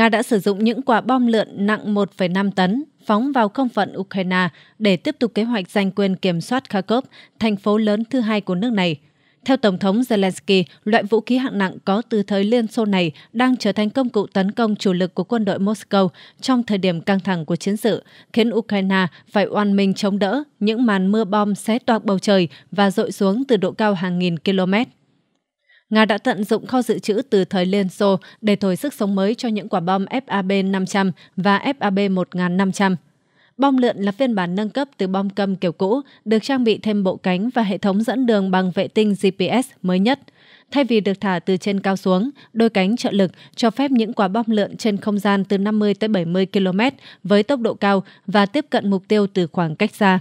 Nga đã sử dụng những quả bom lượn nặng 1,5 tấn phóng vào không phận Ukraine để tiếp tục kế hoạch giành quyền kiểm soát Kharkov, thành phố lớn thứ hai của nước này. Theo Tổng thống Zelensky, loại vũ khí hạng nặng có từ thời Liên Xô này đang trở thành công cụ tấn công chủ lực của quân đội Moscow trong thời điểm căng thẳng của chiến sự, khiến Ukraine phải oan mình chống đỡ những màn mưa bom xé toạc bầu trời và dội xuống từ độ cao hàng nghìn km. Nga đã tận dụng kho dự trữ từ thời Liên Xô để thổi sức sống mới cho những quả bom FAB-500 và FAB-1500. Bom lượn là phiên bản nâng cấp từ bom cầm kiểu cũ, được trang bị thêm bộ cánh và hệ thống dẫn đường bằng vệ tinh GPS mới nhất. Thay vì được thả từ trên cao xuống, đôi cánh trợ lực cho phép những quả bom lượn trên không gian từ 50 tới 70 km với tốc độ cao và tiếp cận mục tiêu từ khoảng cách xa.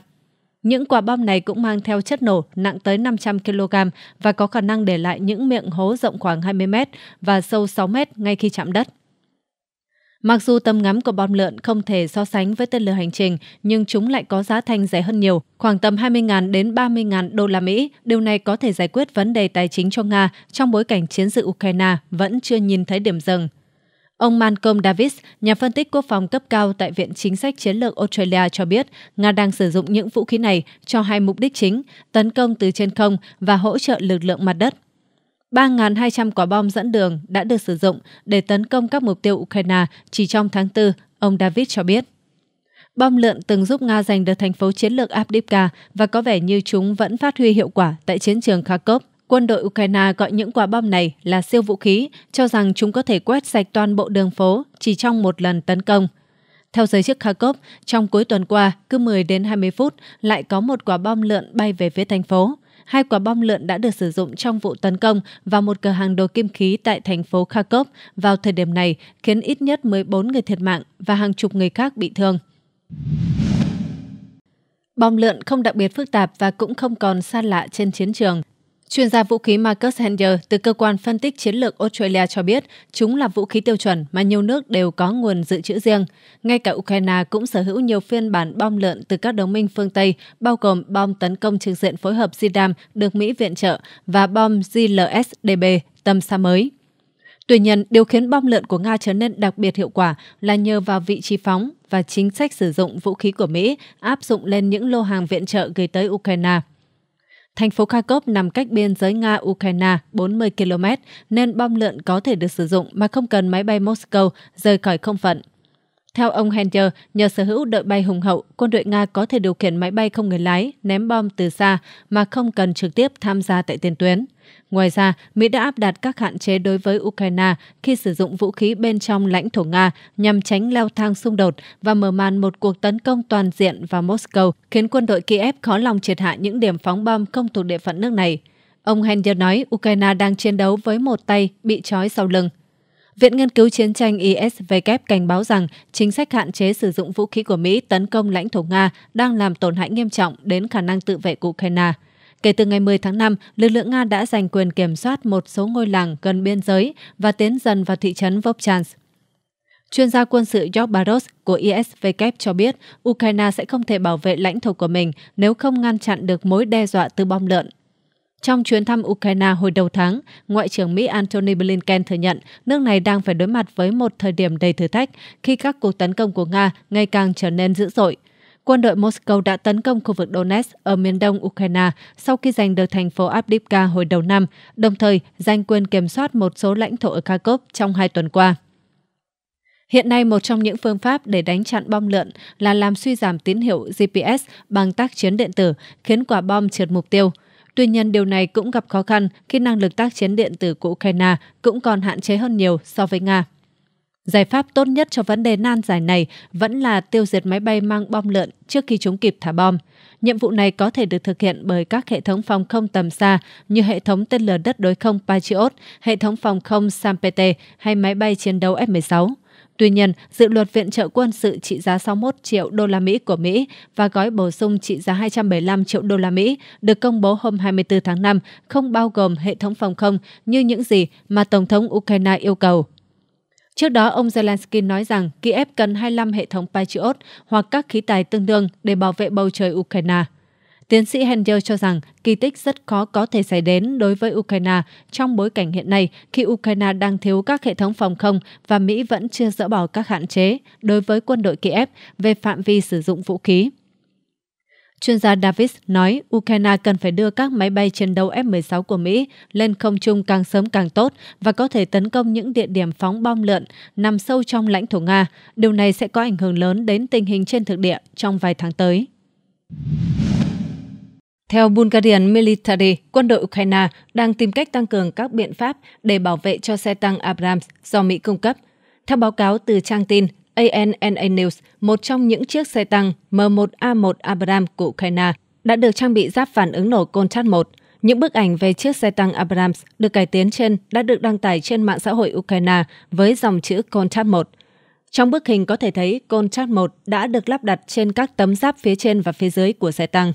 Những quả bom này cũng mang theo chất nổ nặng tới 500 kg và có khả năng để lại những miệng hố rộng khoảng 20 m và sâu 6 m ngay khi chạm đất. Mặc dù tầm ngắm của bom lợn không thể so sánh với tên lửa hành trình, nhưng chúng lại có giá thành rẻ hơn nhiều, khoảng tầm 20.000 đến 30.000 đô la Mỹ. Điều này có thể giải quyết vấn đề tài chính cho Nga trong bối cảnh chiến sự Ukraine vẫn chưa nhìn thấy điểm dừng. Ông Malcolm Davis, nhà phân tích quốc phòng cấp cao tại Viện Chính sách Chiến lược Australia cho biết, Nga đang sử dụng những vũ khí này cho hai mục đích chính, tấn công từ trên không và hỗ trợ lực lượng mặt đất. 3.200 quả bom dẫn đường đã được sử dụng để tấn công các mục tiêu Ukraine chỉ trong tháng 4, ông Davis cho biết. Bom lượn từng giúp Nga giành được thành phố chiến lược Abdivka và có vẻ như chúng vẫn phát huy hiệu quả tại chiến trường Kharkov Quân đội Ukraine gọi những quả bom này là siêu vũ khí, cho rằng chúng có thể quét sạch toàn bộ đường phố chỉ trong một lần tấn công. Theo giới chức Kharkov, trong cuối tuần qua, cứ 10 đến 20 phút lại có một quả bom lượn bay về phía thành phố. Hai quả bom lượn đã được sử dụng trong vụ tấn công vào một cửa hàng đồ kim khí tại thành phố Kharkov vào thời điểm này, khiến ít nhất 14 người thiệt mạng và hàng chục người khác bị thương. Bom lượn không đặc biệt phức tạp và cũng không còn xa lạ trên chiến trường. Chuyên gia vũ khí Marcus Hender từ cơ quan phân tích chiến lược Australia cho biết chúng là vũ khí tiêu chuẩn mà nhiều nước đều có nguồn dự trữ riêng. Ngay cả Ukraine cũng sở hữu nhiều phiên bản bom lợn từ các đồng minh phương Tây, bao gồm bom tấn công trực diện phối hợp JDAM được Mỹ viện trợ và bom JLSDB tầm xa mới. Tuy nhiên, điều khiến bom lợn của Nga trở nên đặc biệt hiệu quả là nhờ vào vị trí phóng và chính sách sử dụng vũ khí của Mỹ áp dụng lên những lô hàng viện trợ gửi tới Ukraine. Thành phố Kharkov nằm cách biên giới Nga-Ukraine 40 km nên bom lượn có thể được sử dụng mà không cần máy bay Moscow rời khỏi không phận. Theo ông Henger, nhờ sở hữu đội bay hùng hậu, quân đội Nga có thể điều khiển máy bay không người lái, ném bom từ xa mà không cần trực tiếp tham gia tại tiền tuyến. Ngoài ra, Mỹ đã áp đặt các hạn chế đối với Ukraine khi sử dụng vũ khí bên trong lãnh thổ Nga nhằm tránh leo thang xung đột và mở màn một cuộc tấn công toàn diện vào Moscow, khiến quân đội Kiev khó lòng triệt hạ những điểm phóng bom không thuộc địa phận nước này. Ông Henger nói Ukraine đang chiến đấu với một tay bị trói sau lưng. Viện Nghiên cứu Chiến tranh ISW cảnh báo rằng chính sách hạn chế sử dụng vũ khí của Mỹ tấn công lãnh thổ Nga đang làm tổn hại nghiêm trọng đến khả năng tự vệ của Ukraine. Kể từ ngày 10 tháng 5, lực lượng Nga đã giành quyền kiểm soát một số ngôi làng gần biên giới và tiến dần vào thị trấn Vovchansk. Chuyên gia quân sự York Baros của ISW cho biết Ukraine sẽ không thể bảo vệ lãnh thổ của mình nếu không ngăn chặn được mối đe dọa từ bom lợn. Trong chuyến thăm Ukraine hồi đầu tháng, Ngoại trưởng Mỹ Antony Blinken thừa nhận nước này đang phải đối mặt với một thời điểm đầy thử thách khi các cuộc tấn công của Nga ngày càng trở nên dữ dội. Quân đội Moscow đã tấn công khu vực Donetsk ở miền đông Ukraine sau khi giành được thành phố Avdiivka hồi đầu năm, đồng thời giành quyền kiểm soát một số lãnh thổ ở Kharkov trong hai tuần qua. Hiện nay, một trong những phương pháp để đánh chặn bom lợn là làm suy giảm tín hiệu GPS bằng tác chiến điện tử, khiến quả bom trượt mục tiêu – Tuy nhiên, điều này cũng gặp khó khăn khi năng lực tác chiến điện tử của Ukraine cũng còn hạn chế hơn nhiều so với Nga. Giải pháp tốt nhất cho vấn đề nan giải này vẫn là tiêu diệt máy bay mang bom lượn trước khi chúng kịp thả bom. Nhiệm vụ này có thể được thực hiện bởi các hệ thống phòng không tầm xa như hệ thống tên lửa đất đối không Patriot, hệ thống phòng không Sampete hay máy bay chiến đấu F-16. Tuy nhiên, dự luật viện trợ quân sự trị giá 61 triệu đô la Mỹ của Mỹ và gói bổ sung trị giá 275 triệu đô la Mỹ được công bố hôm 24 tháng 5 không bao gồm hệ thống phòng không như những gì mà Tổng thống Ukraine yêu cầu. Trước đó, ông Zelensky nói rằng Kiev cần 25 hệ thống Patriot hoặc các khí tài tương đương để bảo vệ bầu trời Ukraine. Tiến sĩ Hendel cho rằng kỳ tích rất khó có thể xảy đến đối với Ukraine trong bối cảnh hiện nay khi Ukraine đang thiếu các hệ thống phòng không và Mỹ vẫn chưa dỡ bỏ các hạn chế đối với quân đội Kiev về phạm vi sử dụng vũ khí. Chuyên gia Davis nói Ukraine cần phải đưa các máy bay chiến đấu F-16 của Mỹ lên không trung càng sớm càng tốt và có thể tấn công những địa điểm phóng bom lượn nằm sâu trong lãnh thổ Nga. Điều này sẽ có ảnh hưởng lớn đến tình hình trên thực địa trong vài tháng tới. Theo Bulgarian Military, quân đội Ukraine đang tìm cách tăng cường các biện pháp để bảo vệ cho xe tăng Abrams do Mỹ cung cấp. Theo báo cáo từ trang tin ANNA News, một trong những chiếc xe tăng M1A1 Abrams của Ukraine đã được trang bị giáp phản ứng nổ Colchat 1. Những bức ảnh về chiếc xe tăng Abrams được cải tiến trên đã được đăng tải trên mạng xã hội Ukraine với dòng chữ Colchat 1. Trong bức hình có thể thấy Colchat 1 đã được lắp đặt trên các tấm giáp phía trên và phía dưới của xe tăng.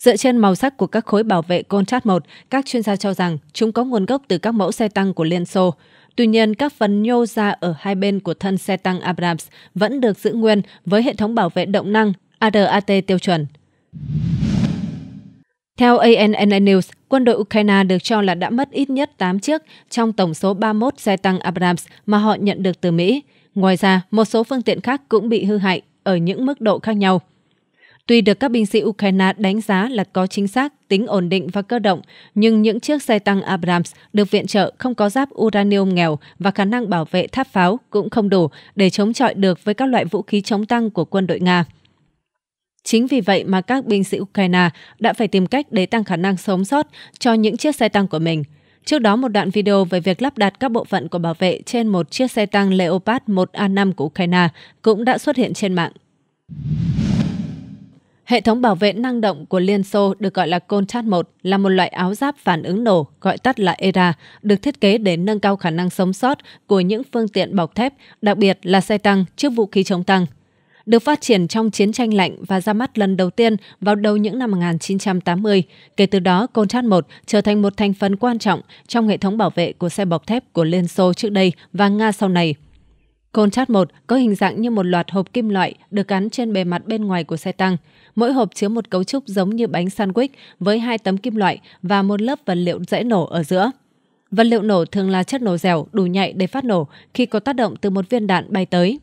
Dựa trên màu sắc của các khối bảo vệ Contrast 1, các chuyên gia cho rằng chúng có nguồn gốc từ các mẫu xe tăng của Liên Xô. Tuy nhiên, các phần nhô ra ở hai bên của thân xe tăng Abrams vẫn được giữ nguyên với hệ thống bảo vệ động năng ARAT tiêu chuẩn. Theo ANN News, quân đội Ukraine được cho là đã mất ít nhất 8 chiếc trong tổng số 31 xe tăng Abrams mà họ nhận được từ Mỹ. Ngoài ra, một số phương tiện khác cũng bị hư hại ở những mức độ khác nhau. Tuy được các binh sĩ Ukraine đánh giá là có chính xác, tính ổn định và cơ động, nhưng những chiếc xe tăng Abrams được viện trợ không có giáp uranium nghèo và khả năng bảo vệ tháp pháo cũng không đủ để chống chọi được với các loại vũ khí chống tăng của quân đội Nga. Chính vì vậy mà các binh sĩ Ukraine đã phải tìm cách để tăng khả năng sống sót cho những chiếc xe tăng của mình. Trước đó một đoạn video về việc lắp đặt các bộ phận của bảo vệ trên một chiếc xe tăng Leopard 1A5 của Ukraine cũng đã xuất hiện trên mạng. Hệ thống bảo vệ năng động của Liên Xô được gọi là Colchat 1 là một loại áo giáp phản ứng nổ, gọi tắt là ERA, được thiết kế để nâng cao khả năng sống sót của những phương tiện bọc thép, đặc biệt là xe tăng trước vũ khí chống tăng. Được phát triển trong chiến tranh lạnh và ra mắt lần đầu tiên vào đầu những năm 1980, kể từ đó Colchat 1 trở thành một thành phần quan trọng trong hệ thống bảo vệ của xe bọc thép của Liên Xô trước đây và Nga sau này – Côn chát 1 có hình dạng như một loạt hộp kim loại được gắn trên bề mặt bên ngoài của xe tăng. Mỗi hộp chứa một cấu trúc giống như bánh sandwich với hai tấm kim loại và một lớp vật liệu dễ nổ ở giữa. Vật liệu nổ thường là chất nổ dẻo đủ nhạy để phát nổ khi có tác động từ một viên đạn bay tới.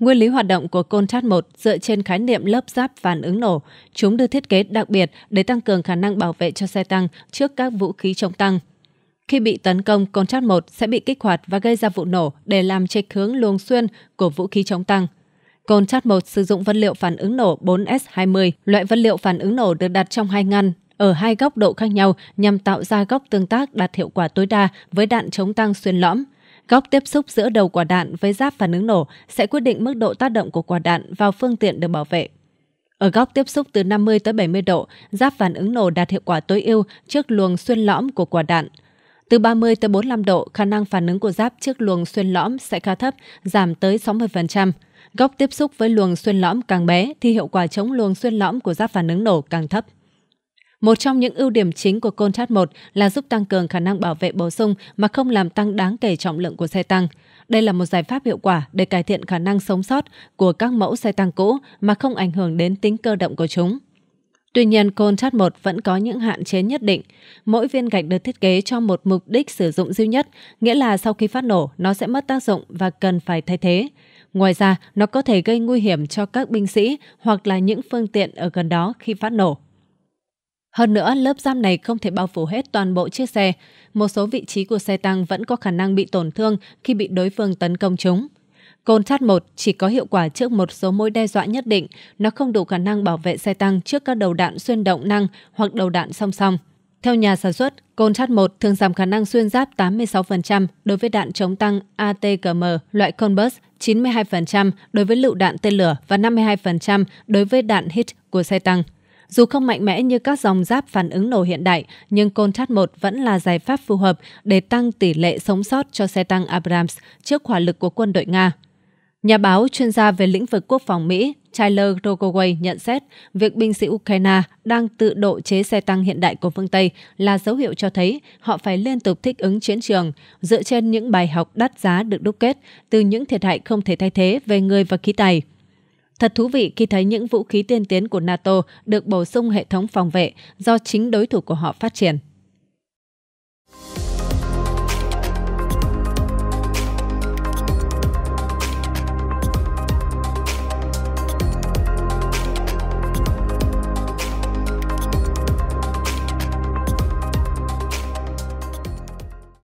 Nguyên lý hoạt động của côn chát 1 dựa trên khái niệm lớp giáp phản ứng nổ. Chúng được thiết kế đặc biệt để tăng cường khả năng bảo vệ cho xe tăng trước các vũ khí chống tăng. Khi bị tấn công, con chát 1 sẽ bị kích hoạt và gây ra vụ nổ để làm trạch hướng luồng xuyên của vũ khí chống tăng. Con chát 1 sử dụng vật liệu phản ứng nổ 4S20, loại vật liệu phản ứng nổ được đặt trong hai ngăn ở hai góc độ khác nhau nhằm tạo ra góc tương tác đạt hiệu quả tối đa với đạn chống tăng xuyên lõm. Góc tiếp xúc giữa đầu quả đạn với giáp phản ứng nổ sẽ quyết định mức độ tác động của quả đạn vào phương tiện được bảo vệ. Ở góc tiếp xúc từ 50 tới 70 độ, giáp phản ứng nổ đạt hiệu quả tối ưu trước luồng xuyên lõm của quả đạn – từ 30 tới 45 độ, khả năng phản ứng của giáp trước luồng xuyên lõm sẽ khá thấp, giảm tới 60%. Góc tiếp xúc với luồng xuyên lõm càng bé thì hiệu quả chống luồng xuyên lõm của giáp phản ứng nổ càng thấp. Một trong những ưu điểm chính của côn thắt 1 là giúp tăng cường khả năng bảo vệ bổ sung mà không làm tăng đáng kể trọng lượng của xe tăng. Đây là một giải pháp hiệu quả để cải thiện khả năng sống sót của các mẫu xe tăng cũ mà không ảnh hưởng đến tính cơ động của chúng. Tuy nhiên, côn chát 1 vẫn có những hạn chế nhất định. Mỗi viên gạch được thiết kế cho một mục đích sử dụng duy nhất, nghĩa là sau khi phát nổ, nó sẽ mất tác dụng và cần phải thay thế. Ngoài ra, nó có thể gây nguy hiểm cho các binh sĩ hoặc là những phương tiện ở gần đó khi phát nổ. Hơn nữa, lớp giam này không thể bao phủ hết toàn bộ chiếc xe. Một số vị trí của xe tăng vẫn có khả năng bị tổn thương khi bị đối phương tấn công chúng. Côn chát 1 chỉ có hiệu quả trước một số mối đe dọa nhất định, nó không đủ khả năng bảo vệ xe tăng trước các đầu đạn xuyên động năng hoặc đầu đạn song song. Theo nhà sản xuất, côn chát 1 thường giảm khả năng xuyên giáp 86% đối với đạn chống tăng ATGM loại Conbus, 92% đối với lựu đạn tên lửa và 52% đối với đạn hit của xe tăng. Dù không mạnh mẽ như các dòng giáp phản ứng nổ hiện đại, nhưng côn chát 1 vẫn là giải pháp phù hợp để tăng tỷ lệ sống sót cho xe tăng Abrams trước hỏa lực của quân đội Nga. Nhà báo chuyên gia về lĩnh vực quốc phòng Mỹ Tyler Rogoway nhận xét việc binh sĩ Ukraine đang tự độ chế xe tăng hiện đại của phương Tây là dấu hiệu cho thấy họ phải liên tục thích ứng chiến trường dựa trên những bài học đắt giá được đúc kết từ những thiệt hại không thể thay thế về người và khí tài. Thật thú vị khi thấy những vũ khí tiên tiến của NATO được bổ sung hệ thống phòng vệ do chính đối thủ của họ phát triển.